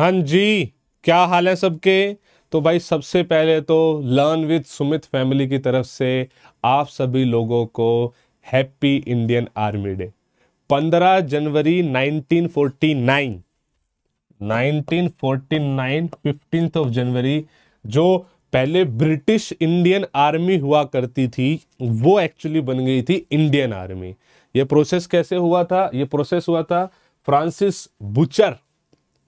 हाँ जी क्या हाल है सबके तो भाई सबसे पहले तो लर्न विद सुमित फैमिली की तरफ से आप सभी लोगों को हैप्पी इंडियन आर्मी डे 15 जनवरी 1949 1949 फोर्टी ऑफ जनवरी जो पहले ब्रिटिश इंडियन आर्मी हुआ करती थी वो एक्चुअली बन गई थी इंडियन आर्मी ये प्रोसेस कैसे हुआ था ये प्रोसेस हुआ था फ्रांसिस बुचर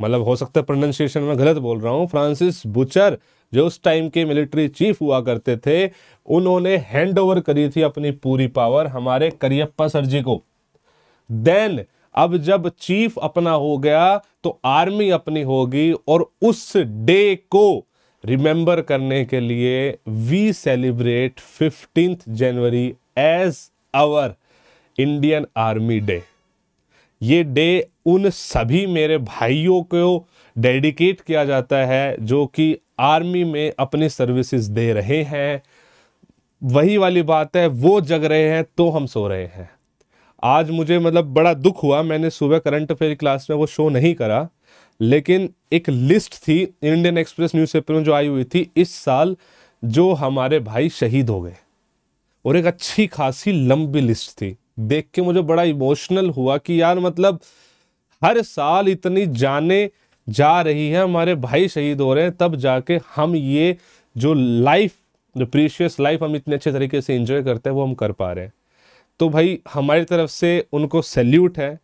मतलब हो सकता है प्रोनाउंसिएशन में गलत बोल रहा हूँ फ्रांसिस बुचर जो उस टाइम के मिलिट्री चीफ हुआ करते थे उन्होंने हैंड ओवर करी थी अपनी पूरी पावर हमारे करियप्पा सर जी को देन अब जब चीफ अपना हो गया तो आर्मी अपनी होगी और उस डे को रिमेंबर करने के लिए we celebrate fifteenth January as our Indian army day ये डे उन सभी मेरे भाइयों को डेडिकेट किया जाता है जो कि आर्मी में अपनी सर्विसेज दे रहे हैं वही वाली बात है वो जग रहे हैं तो हम सो रहे हैं आज मुझे मतलब बड़ा दुख हुआ मैंने सुबह करंट अफेयर क्लास में वो शो नहीं करा लेकिन एक लिस्ट थी इंडियन एक्सप्रेस न्यूज़पेपर में जो आई हुई थी इस साल जो हमारे भाई शहीद हो गए और एक अच्छी खासी लंबी लिस्ट थी देख के मुझे बड़ा इमोशनल हुआ कि यार मतलब हर साल इतनी जाने जा रही है हमारे भाई शहीद हो रहे हैं तब जाके हम ये जो लाइफ जो प्रीशियस लाइफ हम इतने अच्छे तरीके से इंजॉय करते हैं वो हम कर पा रहे हैं तो भाई हमारी तरफ से उनको सैल्यूट है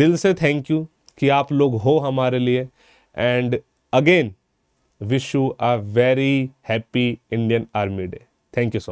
दिल से थैंक यू कि आप लोग हो हमारे लिए and again wish you a very happy Indian army Day thank you so much